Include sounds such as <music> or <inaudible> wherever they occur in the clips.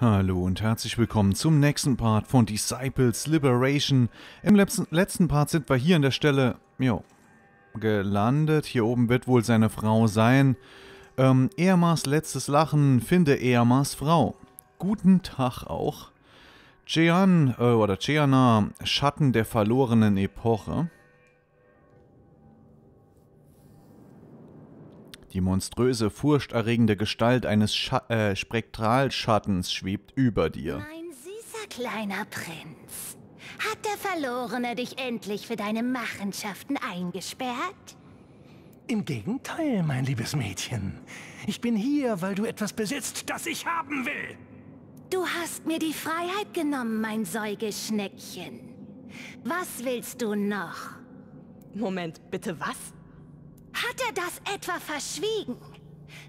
Hallo und herzlich willkommen zum nächsten Part von Disciples Liberation. Im letzten Part sind wir hier an der Stelle jo, gelandet. Hier oben wird wohl seine Frau sein. Ähm, Eamas letztes Lachen, finde Eamas Frau. Guten Tag auch. Jean äh, oder Jeana, Schatten der verlorenen Epoche. Die monströse, furchterregende Gestalt eines Scha äh, Spektralschattens schwebt über dir. Mein süßer kleiner Prinz, hat der Verlorene dich endlich für deine Machenschaften eingesperrt? Im Gegenteil, mein liebes Mädchen. Ich bin hier, weil du etwas besitzt, das ich haben will. Du hast mir die Freiheit genommen, mein Säugeschneckchen. Was willst du noch? Moment, bitte was? Hat er das etwa verschwiegen?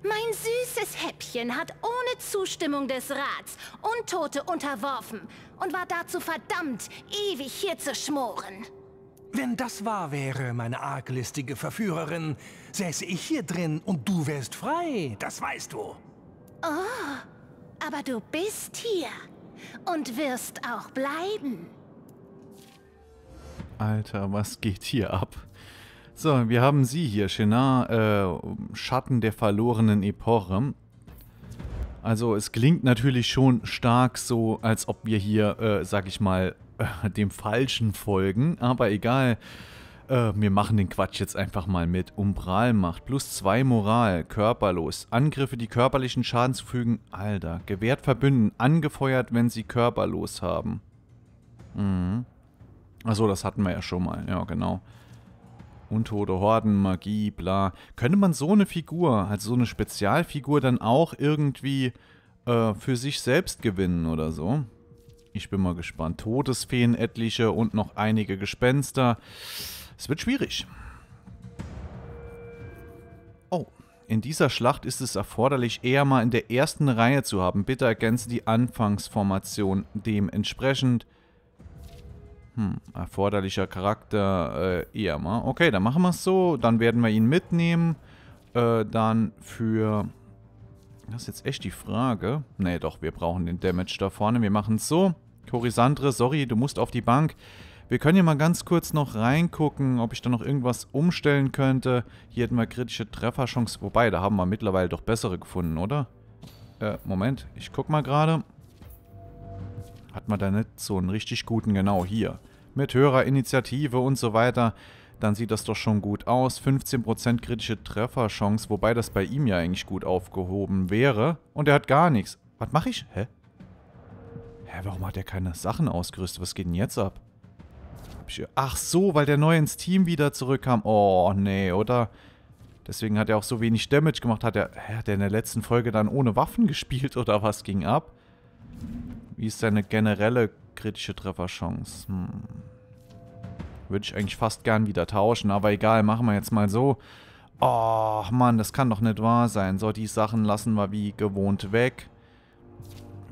Mein süßes Häppchen hat ohne Zustimmung des Rats Untote unterworfen und war dazu verdammt, ewig hier zu schmoren. Wenn das wahr wäre, meine arglistige Verführerin, säße ich hier drin und du wärst frei, das weißt du. Oh, aber du bist hier und wirst auch bleiben. Alter, was geht hier ab? So, wir haben sie hier, Chenin, äh, Schatten der verlorenen Epoche. Also es klingt natürlich schon stark so, als ob wir hier, äh, sag ich mal, äh, dem Falschen folgen. Aber egal, äh, wir machen den Quatsch jetzt einfach mal mit. Umbralmacht, plus zwei Moral, körperlos. Angriffe, die körperlichen Schaden zufügen. Alter, gewährt Verbünden, angefeuert, wenn sie körperlos haben. Mhm. Achso, das hatten wir ja schon mal. Ja, genau. Untote Horden, Magie, bla. Könnte man so eine Figur, also so eine Spezialfigur, dann auch irgendwie äh, für sich selbst gewinnen oder so? Ich bin mal gespannt. Todesfeen etliche und noch einige Gespenster. Es wird schwierig. Oh, in dieser Schlacht ist es erforderlich, eher mal in der ersten Reihe zu haben. Bitte ergänze die Anfangsformation dementsprechend. Hm, erforderlicher Charakter äh, eher mal. Okay, dann machen wir es so. Dann werden wir ihn mitnehmen. Äh, dann für... Das ist jetzt echt die Frage. Nee, doch, wir brauchen den Damage da vorne. Wir machen es so. Chorisandre, sorry, du musst auf die Bank. Wir können hier mal ganz kurz noch reingucken, ob ich da noch irgendwas umstellen könnte. Hier hätten wir kritische Trefferchance. Wobei, da haben wir mittlerweile doch bessere gefunden, oder? Äh, Moment. Ich guck mal gerade. Hat man da nicht so einen richtig guten, genau hier. Mit höherer Initiative und so weiter, dann sieht das doch schon gut aus. 15% kritische Trefferchance, wobei das bei ihm ja eigentlich gut aufgehoben wäre. Und er hat gar nichts. Was mache ich? Hä? Hä, warum hat er keine Sachen ausgerüstet? Was geht denn jetzt ab? Ach so, weil der neu ins Team wieder zurückkam. Oh, nee, oder? Deswegen hat er auch so wenig Damage gemacht. Hat er, hat er in der letzten Folge dann ohne Waffen <laughs> gespielt oder was ging ab? Wie ist seine generelle kritische Trefferchance? Hm. Würde ich eigentlich fast gern wieder tauschen, aber egal, machen wir jetzt mal so. Och Mann, das kann doch nicht wahr sein. So, die Sachen lassen wir wie gewohnt weg.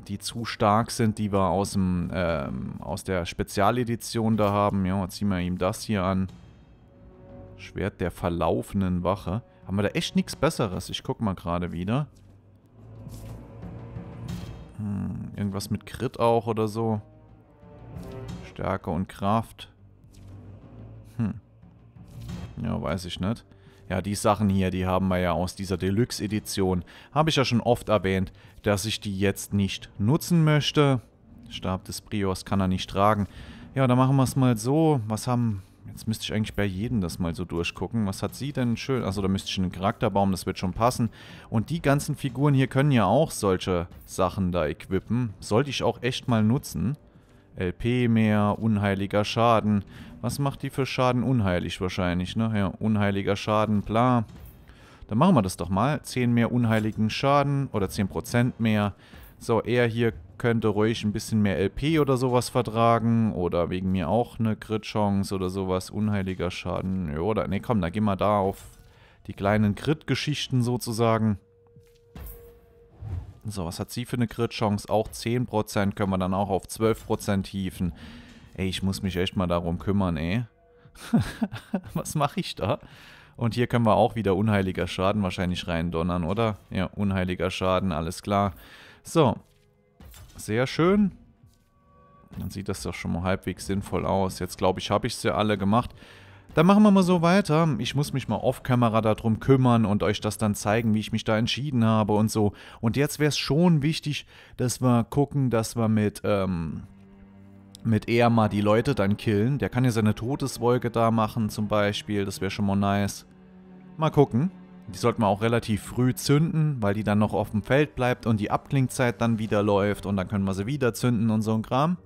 Die zu stark sind, die wir aus, dem, ähm, aus der Spezialedition da haben. Ja, ziehen wir ihm das hier an. Schwert der verlaufenden Wache. Haben wir da echt nichts Besseres? Ich guck mal gerade wieder. Hm. Irgendwas mit Crit auch oder so. Stärke und Kraft. Hm. Ja, weiß ich nicht. Ja, die Sachen hier, die haben wir ja aus dieser Deluxe-Edition. Habe ich ja schon oft erwähnt, dass ich die jetzt nicht nutzen möchte. Stab des Priors kann er nicht tragen. Ja, dann machen wir es mal so. Was haben Jetzt müsste ich eigentlich bei jedem das mal so durchgucken. Was hat sie denn schön? Also da müsste ich einen Charakterbaum, das wird schon passen. Und die ganzen Figuren hier können ja auch solche Sachen da equippen. Sollte ich auch echt mal nutzen. LP mehr, unheiliger Schaden. Was macht die für Schaden? Unheilig wahrscheinlich, ne? Ja, unheiliger Schaden, bla. Dann machen wir das doch mal. 10 mehr unheiligen Schaden oder 10% mehr. So, er hier könnte ruhig ein bisschen mehr LP oder sowas vertragen. Oder wegen mir auch eine Crit-Chance oder sowas. Unheiliger Schaden. oder, ne, komm, dann gehen wir da auf die kleinen Crit-Geschichten sozusagen. So, was hat sie für eine Crit-Chance? Auch 10% können wir dann auch auf 12% hieven. Ey, ich muss mich echt mal darum kümmern, ey. <laughs> was mache ich da? Und hier können wir auch wieder unheiliger Schaden wahrscheinlich reindonnern, oder? Ja, unheiliger Schaden, alles klar. So. Sehr schön. Dann sieht das doch schon mal halbwegs sinnvoll aus. Jetzt glaube ich, habe ich es ja alle gemacht. Dann machen wir mal so weiter. Ich muss mich mal off-Kamera darum kümmern und euch das dann zeigen, wie ich mich da entschieden habe und so. Und jetzt wäre es schon wichtig, dass wir gucken, dass wir mit, ähm, mit er mal die Leute dann killen. Der kann ja seine Todeswolke da machen zum Beispiel. Das wäre schon mal nice. Mal gucken. Die sollte man auch relativ früh zünden, weil die dann noch auf dem Feld bleibt und die Abklingzeit dann wieder läuft und dann können wir sie wieder zünden und so ein Kram.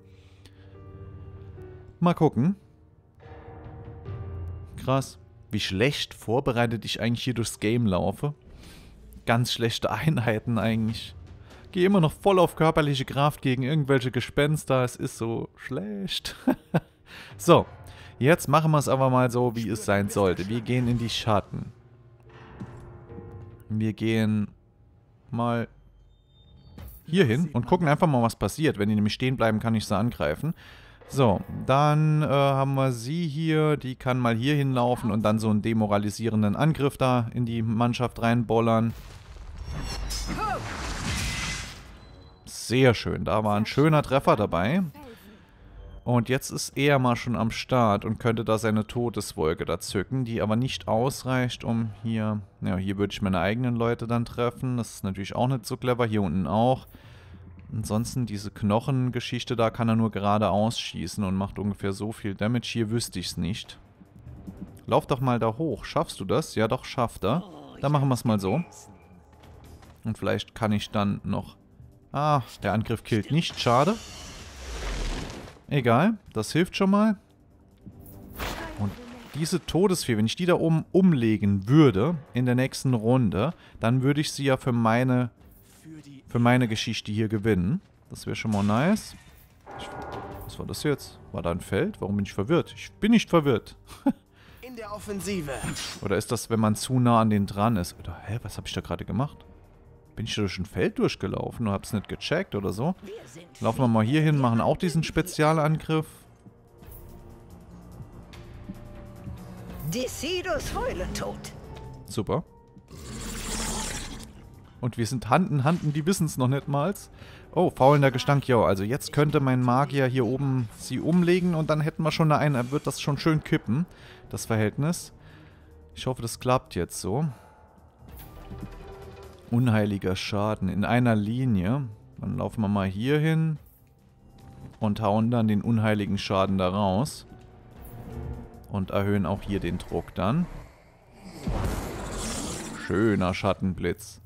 Mal gucken. Krass, wie schlecht vorbereitet ich eigentlich hier durchs Game laufe. Ganz schlechte <laughs> Einheiten eigentlich. Gehe immer noch voll auf körperliche Kraft gegen irgendwelche Gespenster. Es ist so schlecht. <laughs> so, jetzt machen wir es aber mal so, wie es sein sollte. Wir gehen in die Schatten. Wir gehen mal hier hin und gucken einfach mal, was passiert. Wenn die nämlich stehen bleiben, kann ich sie angreifen. So, dann äh, haben wir sie hier. Die kann mal hier hinlaufen und dann so einen demoralisierenden Angriff da in die Mannschaft reinbollern. Sehr schön, da war ein schöner Treffer dabei. Und jetzt ist er mal schon am Start und könnte da seine Todeswolke da zücken, die aber nicht ausreicht, um hier... Ja, hier würde ich meine eigenen Leute dann treffen. Das ist natürlich auch nicht so clever. Hier unten auch. Ansonsten diese Knochengeschichte, da kann er nur gerade ausschießen und macht ungefähr so viel Damage. Hier wüsste ich es nicht. Lauf doch mal da hoch. Schaffst du das? Ja, doch, schafft er. Dann machen wir es mal so. Und vielleicht kann ich dann noch... Ah, der Angriff killt nicht. Schade. Schade. Egal, das hilft schon mal. Und diese Todesfee, wenn ich die da oben umlegen würde in der nächsten Runde, dann würde ich sie ja für meine, für meine Geschichte hier gewinnen. Das wäre schon mal nice. Ich, was war das jetzt? War da ein Feld? Warum bin ich verwirrt? Ich bin nicht verwirrt. in der Offensive. Oder ist das, wenn man zu nah an den dran ist? Oder, hä, was habe ich da gerade gemacht? Bin ich durch ein Feld durchgelaufen und hab's nicht gecheckt oder so? Laufen wir mal hier hin, machen auch diesen Spezialangriff. Super. Und wir sind Hand in Hand und die wissen's noch nicht mal. Oh, faulender Gestank, yo. Also jetzt könnte mein Magier hier oben sie umlegen und dann hätten wir schon eine, wird das schon schön kippen, das Verhältnis. Ich hoffe, das klappt jetzt so. Unheiliger Schaden in einer Linie. Dann laufen wir mal hier hin und hauen dann den unheiligen Schaden da raus. Und erhöhen auch hier den Druck dann. Schöner Schattenblitz.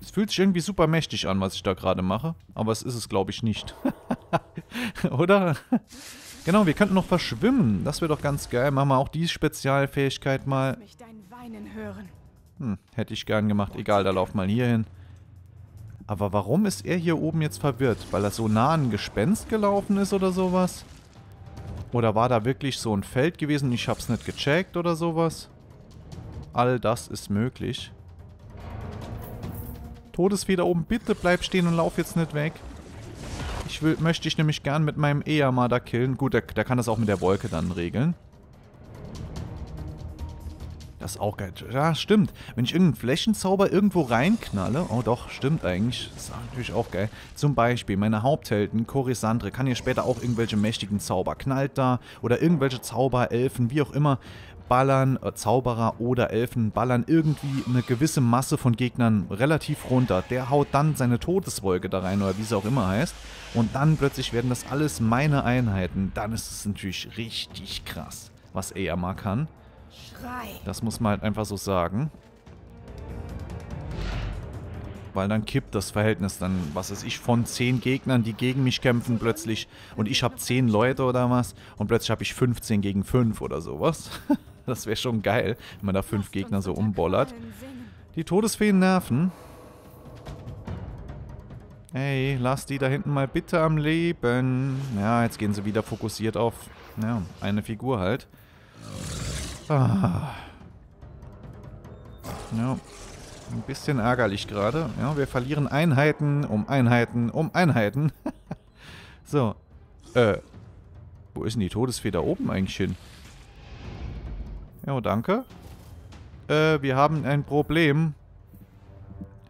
Es fühlt sich irgendwie super mächtig an, was ich da gerade mache. Aber es ist es, glaube ich, nicht. <laughs> Oder? Genau, wir könnten noch verschwimmen. Das wäre doch ganz geil. Machen wir auch die Spezialfähigkeit mal hm, hätte ich gern gemacht. Egal, da lauf mal hier hin. Aber warum ist er hier oben jetzt verwirrt? Weil er so nah an ein Gespenst gelaufen ist oder sowas? Oder war da wirklich so ein Feld gewesen und ich hab's nicht gecheckt oder sowas? All das ist möglich. Todesfeder oben, bitte bleib stehen und lauf jetzt nicht weg. Ich will, möchte ich nämlich gern mit meinem Eamada killen. Gut, der, der kann das auch mit der Wolke dann regeln. Das ist auch geil. Ja, stimmt. Wenn ich irgendeinen Flächenzauber irgendwo reinknalle. Oh doch, stimmt eigentlich. Das ist natürlich auch geil. Zum Beispiel meine Haupthelden, Corisandre, kann hier später auch irgendwelche mächtigen Zauber. Knallt da. Oder irgendwelche Zauberelfen, wie auch immer. Ballern, äh, Zauberer oder Elfen ballern irgendwie eine gewisse Masse von Gegnern relativ runter. Der haut dann seine Todeswolke da rein oder wie es auch immer heißt. Und dann plötzlich werden das alles meine Einheiten. Dann ist es natürlich richtig krass, was er mal kann. Das muss man halt einfach so sagen. Weil dann kippt das Verhältnis dann, was weiß ich, von 10 Gegnern, die gegen mich kämpfen plötzlich. Und ich habe 10 Leute oder was. Und plötzlich habe ich 15 gegen 5 oder sowas. <laughs> das wäre schon geil, wenn man da 5 Gegner so umbollert. Die Todesfeen nerven. Ey, lass die da hinten mal bitte am Leben. Ja, jetzt gehen sie wieder fokussiert auf ja, eine Figur halt. Ah. Ja, ein bisschen ärgerlich gerade. Ja, wir verlieren Einheiten um Einheiten um Einheiten. <laughs> so. Äh. Wo ist denn die Todesfeder oben eigentlich hin? Ja, danke. Äh, wir haben ein Problem.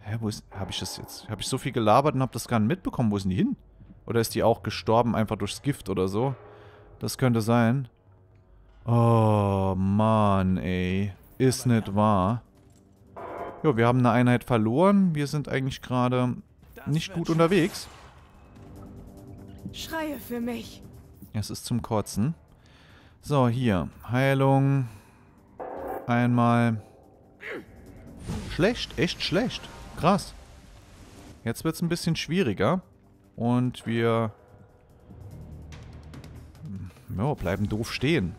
Hä, wo ist... Habe ich das jetzt... Habe ich so viel gelabert und habe das gar nicht mitbekommen. Wo ist denn die hin? Oder ist die auch gestorben einfach durchs Gift oder so? Das könnte sein. Oh, Mann, ey. Ist nicht wahr. Jo, wir haben eine Einheit verloren. Wir sind eigentlich gerade nicht gut unterwegs. Schreie für mich. Es ist zum Kotzen. So, hier. Heilung. Einmal. Schlecht, echt schlecht. Krass. Jetzt wird es ein bisschen schwieriger. Und wir... Jo, bleiben doof stehen.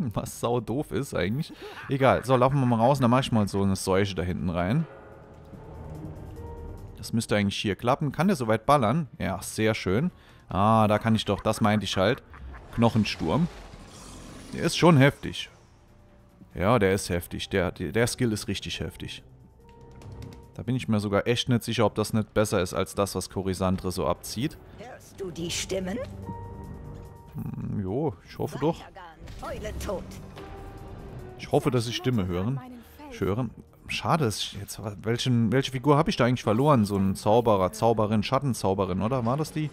<laughs> was sau doof ist eigentlich. Egal, so laufen wir mal raus und dann mache ich mal so eine Seuche da hinten rein. Das müsste eigentlich hier klappen. Kann der soweit ballern? Ja, sehr schön. Ah, da kann ich doch, das meinte ich halt. Knochensturm. Der ist schon heftig. Ja, der ist heftig. Der, der Skill ist richtig heftig. Da bin ich mir sogar echt nicht sicher, ob das nicht besser ist als das, was Corisandre so abzieht. Hörst du die Stimmen? Hm, jo, ich hoffe doch. Eulentot. Ich hoffe, dass ich Stimme hören. Ich höre. Schade, ist jetzt welchen, welche Figur habe ich da eigentlich verloren? So ein Zauberer, Zauberin, Schattenzauberin, oder? War das die?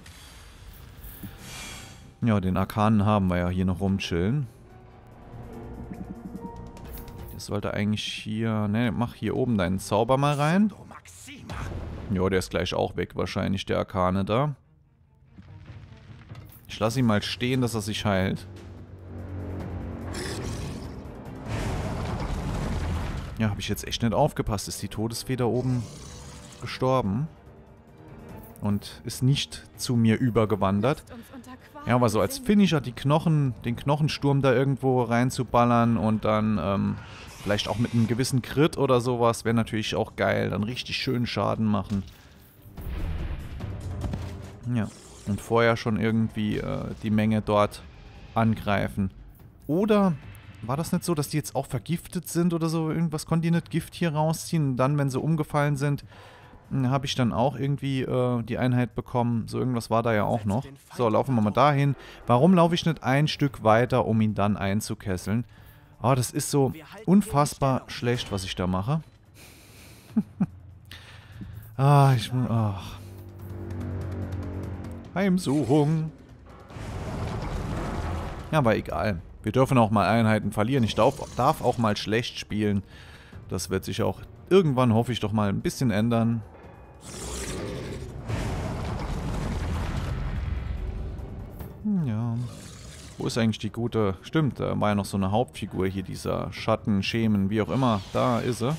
Ja, den Arkanen haben wir ja hier noch rumchillen. Das sollte eigentlich hier... Ne, mach hier oben deinen Zauber mal rein. Ja, der ist gleich auch weg wahrscheinlich, der Arkane da. Ich lasse ihn mal stehen, dass er sich heilt. Ja, habe ich jetzt echt nicht aufgepasst. Ist die Todesfeder oben gestorben? Und ist nicht zu mir übergewandert. Ja, aber so als Finisher die Knochen, den Knochensturm da irgendwo reinzuballern und dann ähm, vielleicht auch mit einem gewissen Crit oder sowas wäre natürlich auch geil. Dann richtig schön Schaden machen. Ja, und vorher schon irgendwie äh, die Menge dort angreifen. Oder war das nicht so, dass die jetzt auch vergiftet sind oder so? Irgendwas konnten die nicht Gift hier rausziehen? Und dann, wenn sie umgefallen sind, hm, habe ich dann auch irgendwie äh, die Einheit bekommen. So irgendwas war da ja auch noch. So, laufen wir mal dahin. Warum laufe ich nicht ein Stück weiter, um ihn dann einzukesseln? oh, das ist so unfassbar schlecht, was ich da mache. <laughs> ah, ich Ach. Heimsuchung. Ja, aber egal. Wir dürfen auch mal Einheiten verlieren. Ich darf, darf auch mal schlecht spielen. Das wird sich auch irgendwann, hoffe ich, doch mal ein bisschen ändern. Hm, ja. Wo ist eigentlich die gute... Stimmt, da war ja noch so eine Hauptfigur hier, dieser Schatten, Schemen, wie auch immer. Da ist sie.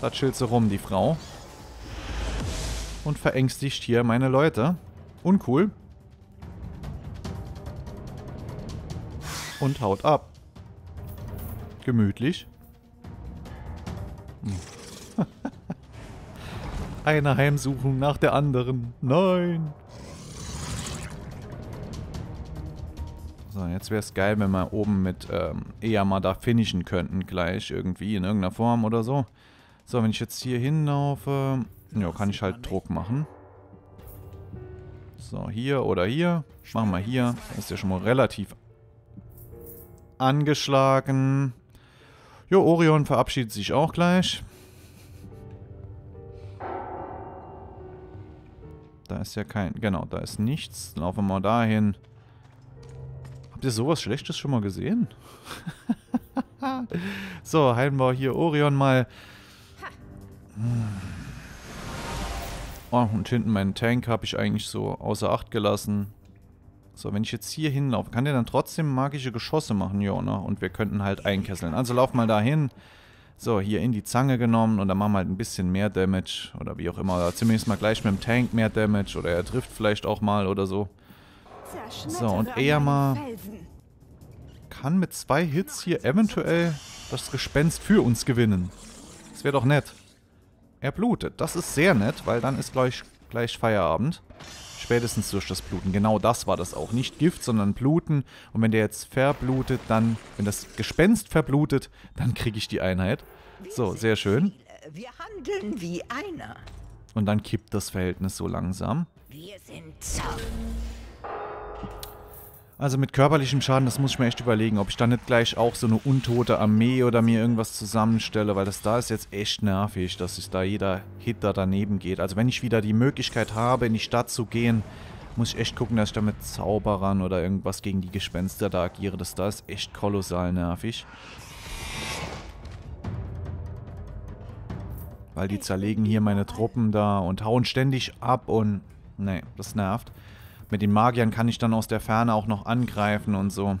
Da chillt sie rum, die Frau. Und verängstigt hier meine Leute. Uncool. und haut ab. Gemütlich. Hm. <laughs> Eine Heimsuchung nach der anderen. Nein! So, jetzt wäre es geil, wenn wir oben mit ähm, Eamada finishen könnten gleich irgendwie in irgendeiner Form oder so. So, wenn ich jetzt hier hinlaufe, ja, kann ich halt Druck machen. So, hier oder hier. Machen wir hier. Ist ja schon mal relativ angeschlagen. Jo, Orion verabschiedet sich auch gleich. Da ist ja kein... Genau, da ist nichts. Laufen wir mal dahin. Habt ihr sowas Schlechtes schon mal gesehen? <laughs> so, heilen wir hier Orion mal. Oh, und hinten meinen Tank habe ich eigentlich so außer Acht gelassen. So, wenn ich jetzt hier hinlaufe, kann der dann trotzdem magische Geschosse machen? Ja, ne? Und wir könnten halt einkesseln. Also lauf mal dahin. So, hier in die Zange genommen und dann machen wir halt ein bisschen mehr Damage oder wie auch immer. Oder zumindest mal gleich mit dem Tank mehr Damage oder er trifft vielleicht auch mal oder so. So, und mal kann mit zwei Hits hier eventuell das Gespenst für uns gewinnen. Das wäre doch nett. Er blutet. Das ist sehr nett, weil dann ist gleich, gleich Feierabend. Spätestens durch das Bluten. Genau das war das auch. Nicht Gift, sondern Bluten. Und wenn der jetzt verblutet, dann, wenn das Gespenst verblutet, dann kriege ich die Einheit. So, sehr schön. Äh, wir handeln wie einer. Und dann kippt das Verhältnis so langsam. Wir sind Zombie. Also mit körperlichem Schaden, das muss ich mir echt überlegen, ob ich dann nicht gleich auch so eine untote Armee oder mir irgendwas zusammenstelle, weil das da ist jetzt echt nervig, dass es da jeder Hit da daneben geht. Also wenn ich wieder die Möglichkeit habe, in die Stadt zu gehen, muss ich echt gucken, dass ich da mit Zauberern oder irgendwas gegen die Gespenster da agiere. Das da ist echt kolossal nervig. Weil die zerlegen hier meine Truppen da und hauen ständig ab und... Nee, das nervt. Mit den Magiern kann ich dann aus der Ferne auch noch angreifen und so.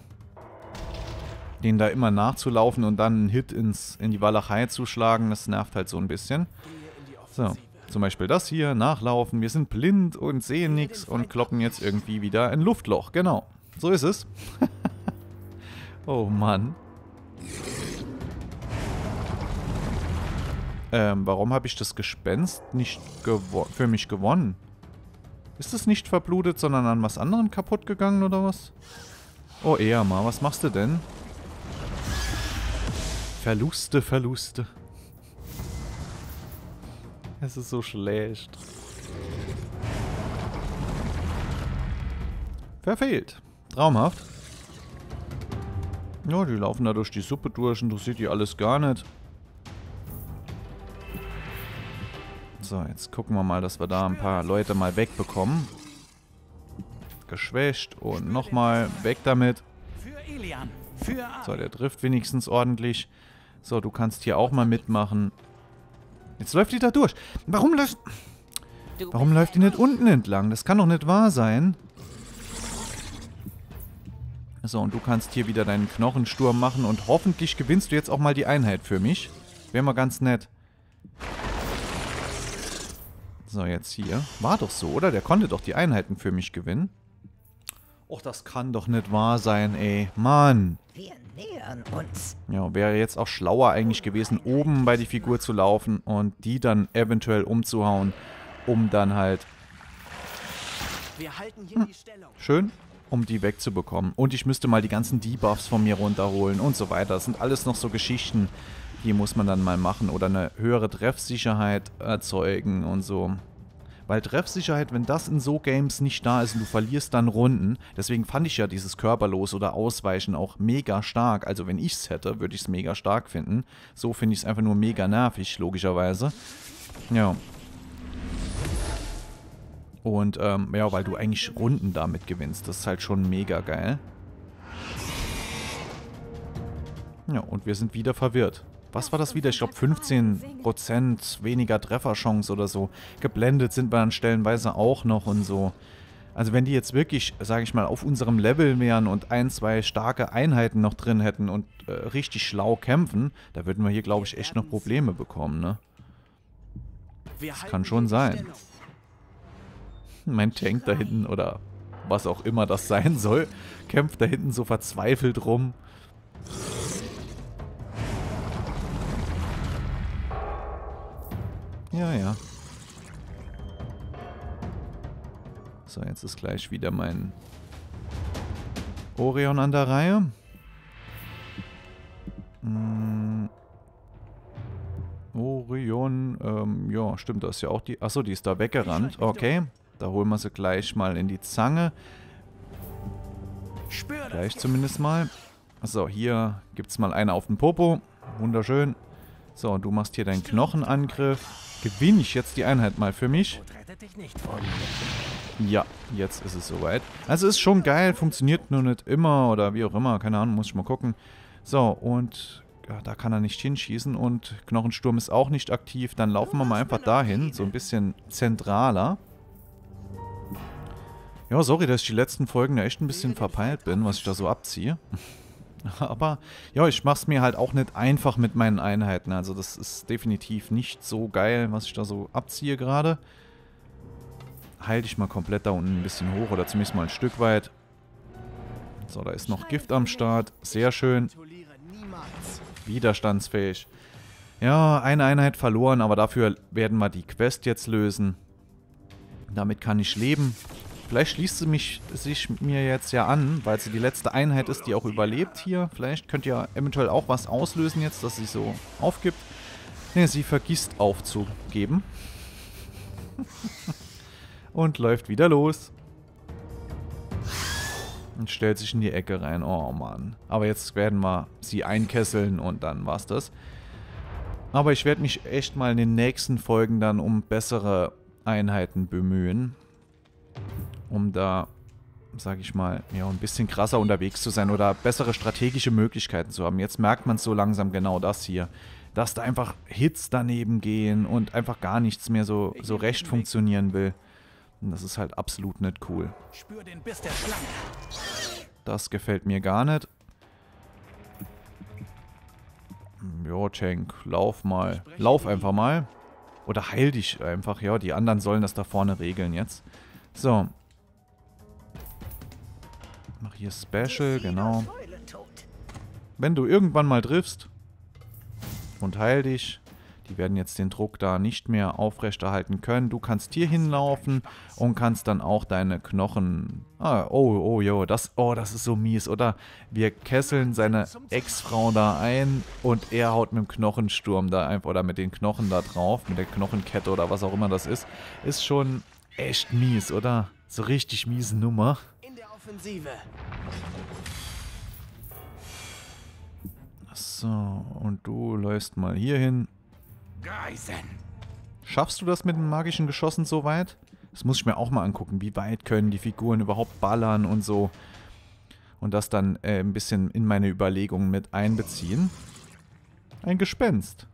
Den da immer nachzulaufen und dann einen Hit ins, in die Walachei zu schlagen, das nervt halt so ein bisschen. So, zum Beispiel das hier, nachlaufen. Wir sind blind und sehen nichts und kloppen jetzt irgendwie wieder ein Luftloch. Genau, so ist es. <laughs> oh Mann. Ähm, warum habe ich das Gespenst nicht für mich gewonnen? Ist es nicht verblutet, sondern an was anderem kaputt gegangen oder was? Oh, eher mal. Was machst du denn? Verluste, Verluste. Es ist so schlecht. Verfehlt. Traumhaft. Ja, die laufen da durch die Suppe durch, und du siehst die alles gar nicht. So, jetzt gucken wir mal, dass wir da ein paar Leute mal wegbekommen. Geschwächt und nochmal weg damit. So, der trifft wenigstens ordentlich. So, du kannst hier auch mal mitmachen. Jetzt läuft die da durch. Warum läuft... Warum läuft die nicht unten entlang? Das kann doch nicht wahr sein. So, und du kannst hier wieder deinen Knochensturm machen und hoffentlich gewinnst du jetzt auch mal die Einheit für mich. Wäre mal ganz nett. So, jetzt hier. War doch so, oder? Der konnte doch die Einheiten für mich gewinnen. Och, das kann doch nicht wahr sein, ey. Mann. Wir nähern uns. Ja, wäre jetzt auch schlauer eigentlich gewesen, oben bei die Figur zu laufen und die dann eventuell umzuhauen, um dann halt... Hm. Schön, um die wegzubekommen. Und ich müsste mal die ganzen Debuffs von mir runterholen und so weiter. Das sind alles noch so Geschichten, die muss man dann mal machen. Oder eine höhere Treffsicherheit erzeugen und so. Weil Treffsicherheit, wenn das in so Games nicht da ist und du verlierst dann Runden, deswegen fand ich ja dieses Körperlos oder Ausweichen auch mega stark. Also wenn ich es hätte, würde ich es mega stark finden. So finde ich es einfach nur mega nervig, logischerweise. Ja. Und ähm, ja, weil du eigentlich Runden damit gewinnst. Das ist halt schon mega geil. Ja, und wir sind wieder verwirrt was war das wieder? Ich glaube 15% weniger Trefferchance oder so. Geblendet sind wir dann stellenweise auch noch und so. Also wenn die jetzt wirklich, sage ich mal, auf unserem Level wären und ein, zwei starke Einheiten noch drin hätten und äh, richtig schlau kämpfen, da würden wir hier, glaube ich, echt noch Probleme bekommen, ne? Das kann schon sein. Mein Tank da hinten oder was auch immer das sein soll, kämpft da hinten so verzweifelt rum. Ja, ja. So, jetzt ist gleich wieder mein Orion an der Reihe. Hm. Orion, ähm, ja, stimmt, da ist ja auch die... Achso, die ist da weggerannt. Okay, da holen wir sie gleich mal in die Zange. Gleich zumindest mal. So, hier gibt es mal eine auf den Popo. Wunderschön. So, du machst hier deinen Knochenangriff. Gewinne ich jetzt die Einheit mal für mich? Ja, jetzt ist es soweit. Also ist schon geil, funktioniert nur nicht immer oder wie auch immer. Keine Ahnung, muss ich mal gucken. So, und ja, da kann er nicht hinschießen und Knochensturm ist auch nicht aktiv. Dann laufen wir mal einfach dahin, so ein bisschen zentraler. Ja, sorry, dass ich die letzten Folgen da echt ein bisschen verpeilt bin, was ich da so abziehe. <laughs> Aber ja, ich mach's mir halt auch nicht einfach mit meinen Einheiten. Also das ist definitiv nicht so geil, was ich da so abziehe gerade. Heil dich mal komplett da unten ein bisschen hoch oder zumindest mal ein Stück weit. So, da ist noch Gift am Start. Sehr schön. Widerstandsfähig. Ja, eine Einheit verloren, aber dafür werden wir die Quest jetzt lösen. Damit kann ich leben. Vielleicht schließt sie mich, sich mir jetzt ja an, weil sie die letzte Einheit ist, die auch überlebt hier. Vielleicht könnt ihr eventuell auch was auslösen jetzt, dass sie so aufgibt. Ne, sie vergisst aufzugeben. <laughs> Und läuft wieder los. Und stellt sich in die Ecke rein. Oh Mann. Aber jetzt werden wir sie einkesseln und dann war's das. Aber ich werde mich echt mal in den nächsten Folgen dann um bessere Einheiten bemühen um da, sage ich mal, ja, ein bisschen krasser unterwegs zu sein oder bessere strategische Möglichkeiten zu haben. Jetzt merkt man so langsam genau das hier, dass da einfach Hits daneben gehen und einfach gar nichts mehr so, so recht funktionieren will. Und das ist halt absolut nicht cool. Das gefällt mir gar nicht. Jo, Cenk, lauf mal. Lauf einfach mal. Oder heil dich einfach. Ja, die anderen sollen das da vorne regeln jetzt. So, Mach hier Special, genau. Wenn du irgendwann mal triffst und heil dich, die werden jetzt den Druck da nicht mehr aufrechterhalten können. Du kannst hier hinlaufen und kannst dann auch deine Knochen... Ah, oh, oh, jo, das, oh, das ist so mies, oder? Wir kesseln seine Ex-Frau da ein und er haut mit dem Knochensturm da einfach, oder mit den Knochen da drauf, mit der Knochenkette oder was auch immer das ist. Ist schon echt mies, oder? So richtig miese Nummer. Offensive. So, und du läufst mal hier hin. Schaffst du das mit den magischen Geschossen so weit? Das muss ich mir auch mal angucken. Wie weit können die Figuren überhaupt ballern und so. Und das dann äh, ein bisschen in meine Überlegungen mit einbeziehen. Ein Gespenst.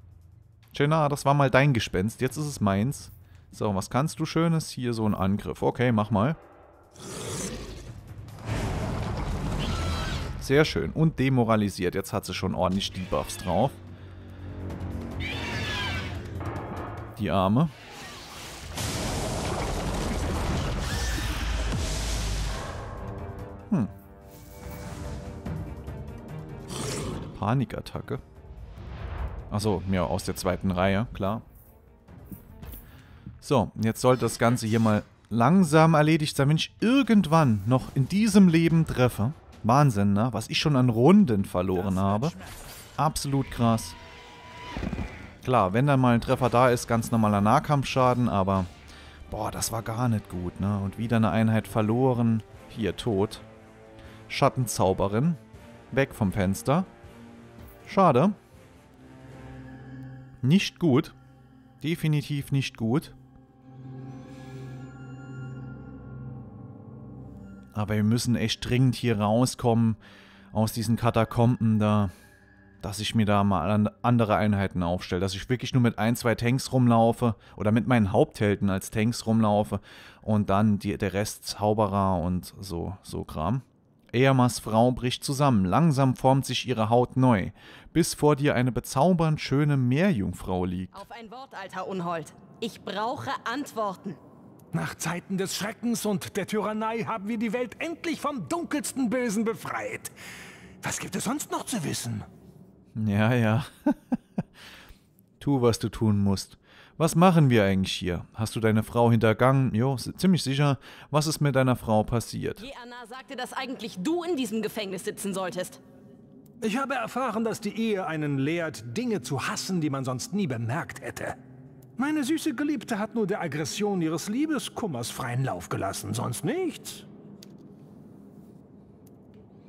Jenna, das war mal dein Gespenst. Jetzt ist es meins. So, was kannst du Schönes? Hier so ein Angriff. Okay, mach mal. Sehr schön. Und demoralisiert. Jetzt hat sie schon ordentlich Debuffs drauf. Die Arme. Hm. Panikattacke. Achso, ja, aus der zweiten Reihe, klar. So, jetzt sollte das Ganze hier mal langsam erledigt sein. Wenn ich irgendwann noch in diesem Leben treffe, Wahnsinn, ne? Was ich schon an Runden verloren habe. Absolut krass. Klar, wenn dann mal ein Treffer da ist, ganz normaler Nahkampfschaden, aber... Boah, das war gar nicht gut, ne? Und wieder eine Einheit verloren. Hier, tot. Schattenzauberin. Weg vom Fenster. Schade. Nicht gut. Definitiv nicht gut. Aber wir müssen echt dringend hier rauskommen aus diesen Katakomben da, dass ich mir da mal andere Einheiten aufstelle. Dass ich wirklich nur mit ein, zwei Tanks rumlaufe oder mit meinen Haupthelden als Tanks rumlaufe und dann die, der Rest Zauberer und so, so Kram. Eamas Frau bricht zusammen, langsam formt sich ihre Haut neu, bis vor dir eine bezaubernd schöne Meerjungfrau liegt. Auf ein Wort, alter Unhold. Ich brauche Antworten. Nach Zeiten des Schreckens und der Tyrannei haben wir die Welt endlich vom dunkelsten Bösen befreit. Was gibt es sonst noch zu wissen? Ja, ja. <laughs> tu, was du tun musst. Was machen wir eigentlich hier? Hast du deine Frau hintergangen? Jo, ziemlich sicher. Was ist mit deiner Frau passiert? Diana sagte, dass eigentlich du in diesem Gefängnis sitzen solltest. Ich habe erfahren, dass die Ehe einen lehrt, Dinge zu hassen, die man sonst nie bemerkt hätte. Meine süße Geliebte hat nur der Aggression ihres Liebeskummers freien Lauf gelassen, sonst nichts.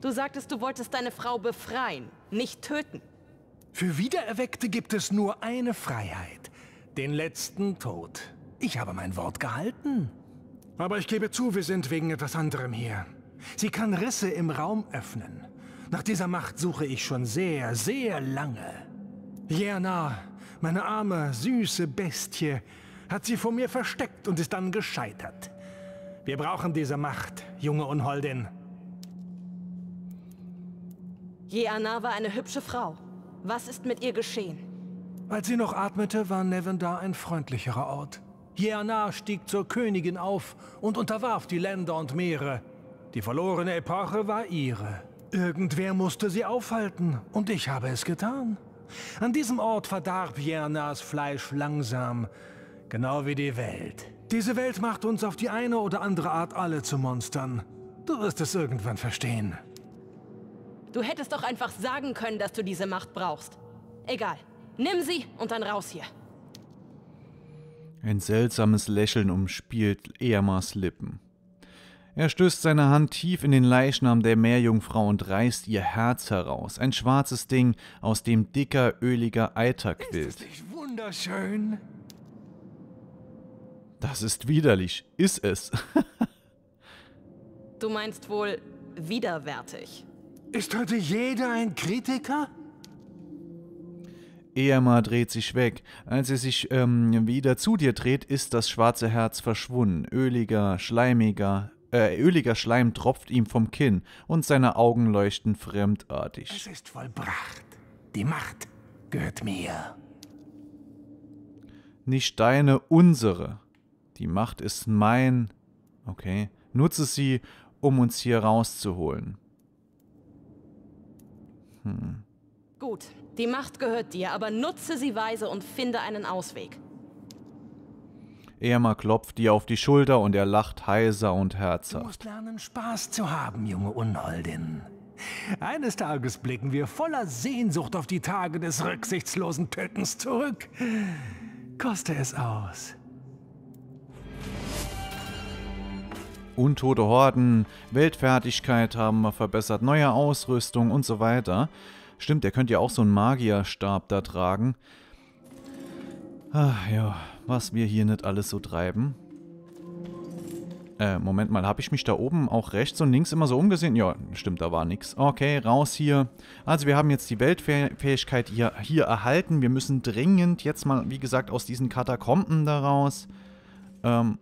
Du sagtest, du wolltest deine Frau befreien, nicht töten. Für Wiedererweckte gibt es nur eine Freiheit, den letzten Tod. Ich habe mein Wort gehalten. Aber ich gebe zu, wir sind wegen etwas anderem hier. Sie kann Risse im Raum öffnen. Nach dieser Macht suche ich schon sehr, sehr lange. Jerna meine arme, süße Bestie, hat sie vor mir versteckt und ist dann gescheitert. Wir brauchen diese Macht, junge Unholdin. Jeana war eine hübsche Frau. Was ist mit ihr geschehen? Als sie noch atmete, war Nevendar ein freundlicherer Ort. Jeana stieg zur Königin auf und unterwarf die Länder und Meere. Die verlorene Epoche war ihre. Irgendwer musste sie aufhalten, und ich habe es getan. An diesem Ort verdarb Jernas Fleisch langsam, genau wie die Welt. Diese Welt macht uns auf die eine oder andere Art alle zu Monstern. Du wirst es irgendwann verstehen. Du hättest doch einfach sagen können, dass du diese Macht brauchst. Egal. Nimm sie und dann raus hier. Ein seltsames Lächeln umspielt Eamas Lippen. Er stößt seine Hand tief in den Leichnam der Meerjungfrau und reißt ihr Herz heraus, ein schwarzes Ding, aus dem dicker, öliger Eiter quillt. Ist das nicht wunderschön? Das ist widerlich, ist es. <laughs> du meinst wohl widerwärtig. Ist heute jeder ein Kritiker? Eherma dreht sich weg. Als er sich ähm, wieder zu dir dreht, ist das schwarze Herz verschwunden, öliger, schleimiger, äh, öliger Schleim tropft ihm vom Kinn und seine Augen leuchten fremdartig. Es ist vollbracht. Die Macht gehört mir. Nicht deine, unsere. Die Macht ist mein. Okay. Nutze sie, um uns hier rauszuholen. Hm. Gut, die Macht gehört dir, aber nutze sie weise und finde einen Ausweg. Erma klopft ihr auf die Schulter und er lacht heiser und herzhaft. Du musst lernen, Spaß zu haben, junge Unholdin. Eines Tages blicken wir voller Sehnsucht auf die Tage des rücksichtslosen Tötens zurück. Koste es aus. Untote Horden, Weltfertigkeit haben wir verbessert, neue Ausrüstung und so weiter. Stimmt, ihr könnt ja auch so einen Magierstab da tragen. Ach ja, was wir hier nicht alles so treiben. Äh, Moment mal, habe ich mich da oben auch rechts und links immer so umgesehen? Ja, stimmt, da war nichts. Okay, raus hier. Also wir haben jetzt die Weltfähigkeit hier, hier erhalten. Wir müssen dringend jetzt mal, wie gesagt, aus diesen Katakomben da raus. Ähm,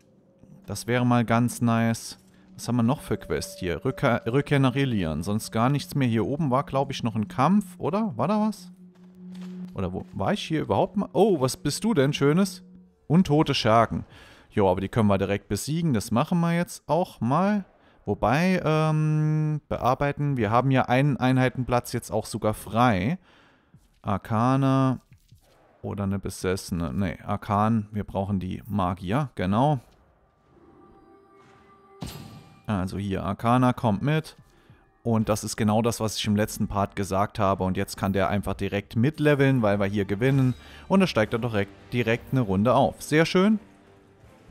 das wäre mal ganz nice. Was haben wir noch für Quest hier? Rückkehr, Rückkehr nach Ilion. Sonst gar nichts mehr. Hier oben war, glaube ich, noch ein Kampf, oder? War da was? Oder wo war ich hier überhaupt mal? Oh, was bist du denn Schönes? Untote Schergen. Jo, aber die können wir direkt besiegen. Das machen wir jetzt auch mal. Wobei, ähm, bearbeiten. Wir haben ja einen Einheitenplatz jetzt auch sogar frei. Arkane oder eine Besessene. Nee, Arkan. Wir brauchen die Magier, genau. Also hier, Arkana kommt mit. Und das ist genau das, was ich im letzten Part gesagt habe. Und jetzt kann der einfach direkt mitleveln, weil wir hier gewinnen. Und da steigt er doch direkt, direkt eine Runde auf. Sehr schön.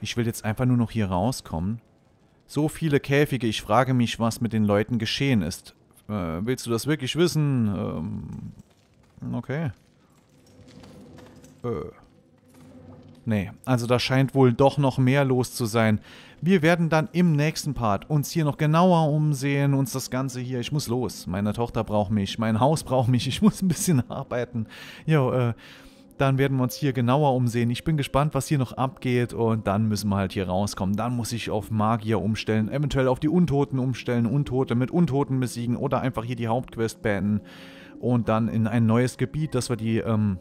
Ich will jetzt einfach nur noch hier rauskommen. So viele Käfige, ich frage mich, was mit den Leuten geschehen ist. Äh, willst du das wirklich wissen? Ähm, okay. Äh. Nee, also da scheint wohl doch noch mehr los zu sein. Wir werden dann im nächsten Part uns hier noch genauer umsehen, uns das Ganze hier, ich muss los, meine Tochter braucht mich, mein Haus braucht mich, ich <laughs> muss ein bisschen arbeiten. Jo, äh, dann werden wir uns hier genauer umsehen. Ich bin gespannt, was hier noch abgeht und dann müssen wir halt hier rauskommen. Dann muss ich auf Magier umstellen, eventuell auf die Untoten umstellen, Untote mit Untoten besiegen oder einfach hier die Hauptquest beenden und dann in ein neues Gebiet, dass wir die, ähm,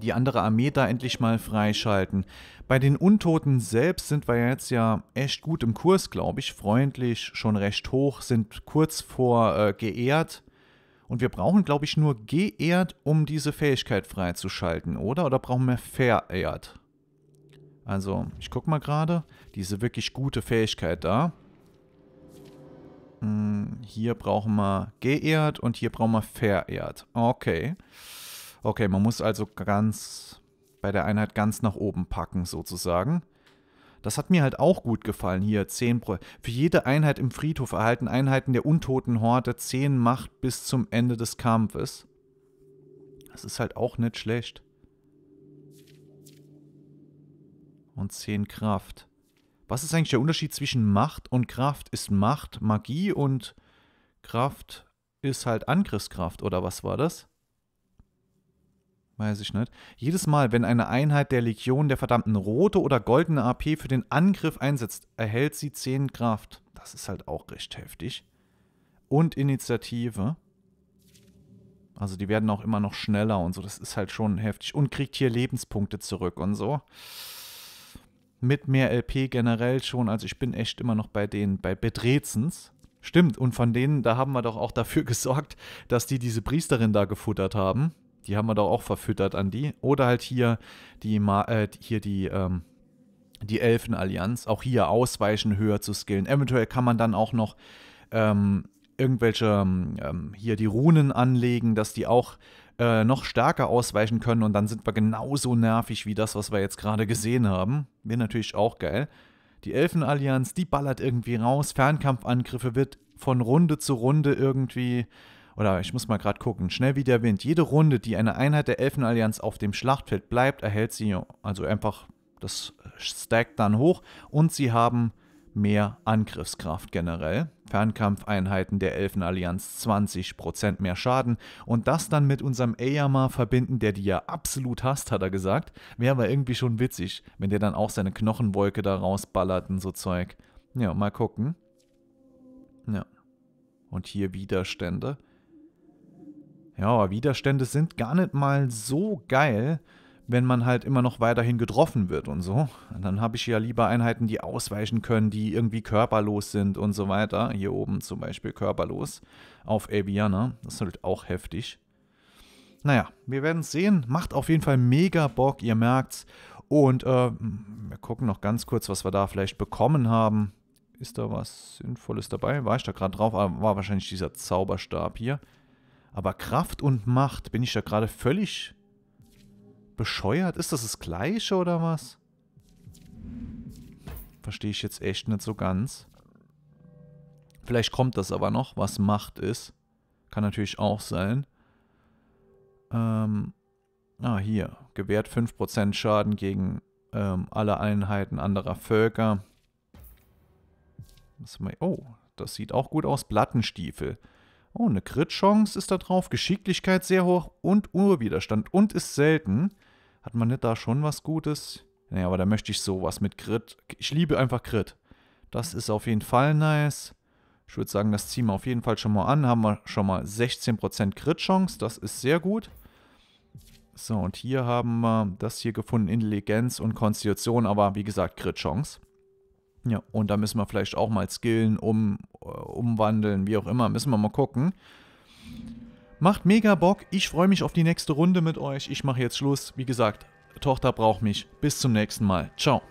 die andere Armee da endlich mal freischalten. Bei den Untoten selbst sind wir jetzt ja echt gut im Kurs, glaube ich. Freundlich, schon recht hoch, sind kurz vor äh, geehrt. Und wir brauchen, glaube ich, nur geehrt, um diese Fähigkeit freizuschalten, oder? Oder brauchen wir verehrt? Also, ich gucke mal gerade. Diese wirklich gute Fähigkeit da. Hm, hier brauchen wir geehrt und hier brauchen wir verehrt. Okay. Okay, man muss also ganz bei der Einheit ganz nach oben packen sozusagen. Das hat mir halt auch gut gefallen hier. 10 Pro Für jede Einheit im Friedhof erhalten Einheiten der untoten Horde 10 Macht bis zum Ende des Kampfes. Das ist halt auch nicht schlecht. Und 10 Kraft. Was ist eigentlich der Unterschied zwischen Macht und Kraft? Ist Macht Magie und Kraft ist halt Angriffskraft oder was war das? Weiß ich nicht. Jedes Mal, wenn eine Einheit der Legion der Verdammten rote oder goldene AP für den Angriff einsetzt, erhält sie 10 Kraft. Das ist halt auch recht heftig. Und Initiative. Also die werden auch immer noch schneller und so. Das ist halt schon heftig. Und kriegt hier Lebenspunkte zurück und so. Mit mehr LP generell schon. Also ich bin echt immer noch bei denen, bei Bedrezens. Stimmt, und von denen, da haben wir doch auch dafür <laughs> gesorgt, dass die diese Priesterin da gefuttert haben. Die haben wir doch auch verfüttert an die. Oder halt hier die, äh, hier die, ähm, die Elfenallianz. Auch hier ausweichen, höher zu skillen. Eventuell kann man dann auch noch ähm, irgendwelche ähm, ähm, hier die Runen anlegen, dass die auch äh, noch stärker ausweichen können und dann sind wir genauso nervig wie das, was wir jetzt gerade gesehen haben. Wäre natürlich auch geil. Die Elfenallianz, die ballert irgendwie raus. Fernkampfangriffe wird von Runde zu Runde irgendwie oder ich muss mal gerade gucken, schnell wie der Wind. Jede Runde, die eine Einheit der Elfenallianz auf dem Schlachtfeld bleibt, erhält sie also einfach das stackt dann hoch und sie haben mehr Angriffskraft generell. Fernkampfeinheiten der Elfenallianz 20% mehr Schaden und das dann mit unserem Eyama verbinden, der die ja absolut hasst, hat er gesagt. Wäre aber irgendwie schon witzig, wenn der dann auch seine Knochenwolke da rausballert und so Zeug. Ja, mal gucken. Ja. Und hier Widerstände. Ja, aber Widerstände sind gar nicht mal so geil, wenn man halt immer noch weiterhin getroffen wird und so. dann habe ich ja lieber Einheiten, die ausweichen können, die irgendwie körperlos sind und so weiter. Hier oben zum Beispiel körperlos auf Aviana. Das ist halt auch heftig. Naja, wir werden es sehen. Macht auf jeden Fall mega Bock, ihr merkt's. Und äh, wir gucken noch ganz kurz, was wir da vielleicht bekommen haben. Ist da was Sinnvolles dabei? War ich da gerade drauf? Ah, war wahrscheinlich dieser Zauberstab hier. Aber Kraft und Macht, bin ich da gerade völlig bescheuert? Ist das das Gleiche oder was? Verstehe ich jetzt echt nicht so ganz. Vielleicht kommt das aber noch, was Macht ist. Kann natürlich auch sein. Ähm, ah, hier. Gewährt 5% Schaden gegen ähm, alle Einheiten anderer Völker. oh, das sieht auch gut aus. Plattenstiefel. Oh, eine Crit-Chance ist da drauf, Geschicklichkeit sehr hoch und Urwiderstand und ist selten. Hat man nicht da schon was Gutes? Naja, aber da möchte ich sowas mit Crit. Ich liebe einfach Crit. Das ist auf jeden Fall nice. Ich würde sagen, das ziehen wir auf jeden Fall schon mal an. Haben wir schon mal 16% Crit-Chance. Das ist sehr gut. So, und hier haben wir das hier gefunden. Intelligenz und Konstitution, aber wie gesagt, Crit-Chance. Ja. Und da müssen wir vielleicht auch mal skillen, um, äh, umwandeln, wie auch immer. Müssen wir mal gucken. Macht mega Bock. Ich freue mich auf die nächste Runde mit euch. Ich mache jetzt Schluss. Wie gesagt, Tochter braucht mich. Bis zum nächsten Mal. Ciao.